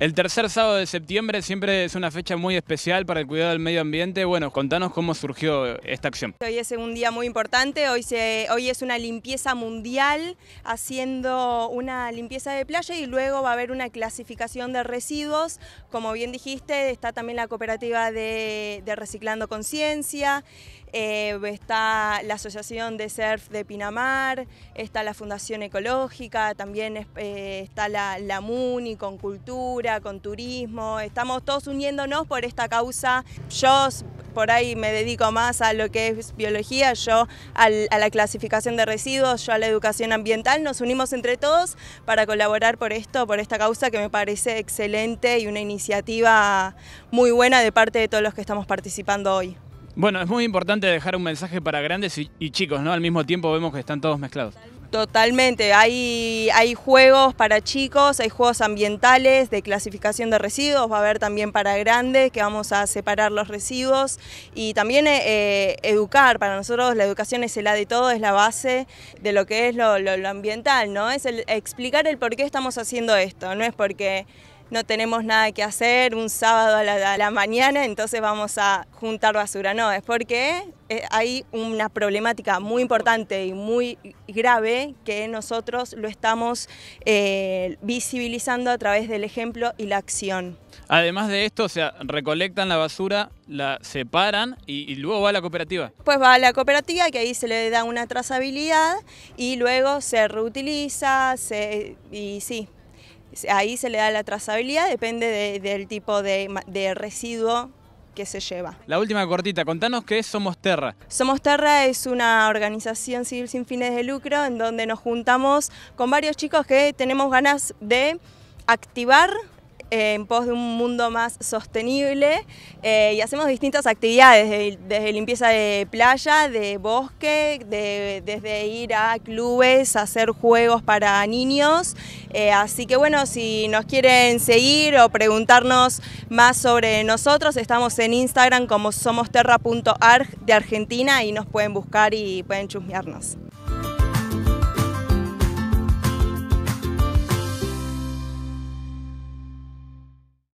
El tercer sábado de septiembre siempre es una fecha muy especial para el cuidado del medio ambiente. Bueno, contanos cómo surgió esta acción. Hoy es un día muy importante, hoy, se, hoy es una limpieza mundial, haciendo una limpieza de playa y luego va a haber una clasificación de residuos. Como bien dijiste, está también la cooperativa de, Reciclando Conciencia, eh, está la Asociación de Surf de Pinamar, está la Fundación Ecológica, también eh, está la MUNI con Cultura con turismo, estamos todos uniéndonos por esta causa. Yo por ahí me dedico más a lo que es biología, yo a la clasificación de residuos, yo a la educación ambiental, nos unimos entre todos para colaborar por esto, por esta causa que me parece excelente y una iniciativa muy buena de parte de todos los que estamos participando hoy. Bueno, es muy importante dejar un mensaje para grandes y chicos, ¿no? Al mismo tiempo vemos que están todos mezclados. Totalmente, hay, hay juegos para chicos, hay juegos ambientales de clasificación de residuos, va a haber también para grandes que vamos a separar los residuos y también eh, eh, educar, para nosotros la educación es el A de todo, es la base de lo que es lo, ambiental, ¿no? Es el, explicar el por qué estamos haciendo esto, no es porque no tenemos nada que hacer un sábado a la, mañana, entonces vamos a juntar basura. No, es porque eh, hay una problemática muy importante y muy grave que nosotros lo estamos eh, visibilizando a través del ejemplo y la acción. Además de esto, o sea, recolectan la basura, la separan y, luego va a la cooperativa. Pues va a la cooperativa que ahí se le da una trazabilidad y luego se reutiliza y sí, Ahí se le da la trazabilidad, depende del tipo de, residuo que se lleva. La última cortita, contanos qué es Somos Terra. Somos Terra es una organización civil sin fines de lucro en donde nos juntamos con varios chicos que tenemos ganas de activar eh, en pos de un mundo más sostenible eh, y hacemos distintas actividades, desde, limpieza de playa, de bosque, desde ir a clubes, hacer juegos para niños eh, así que bueno, si nos quieren seguir o preguntarnos más sobre nosotros, estamos en Instagram como somosterra.arg de Argentina y nos pueden buscar y pueden chusmearnos.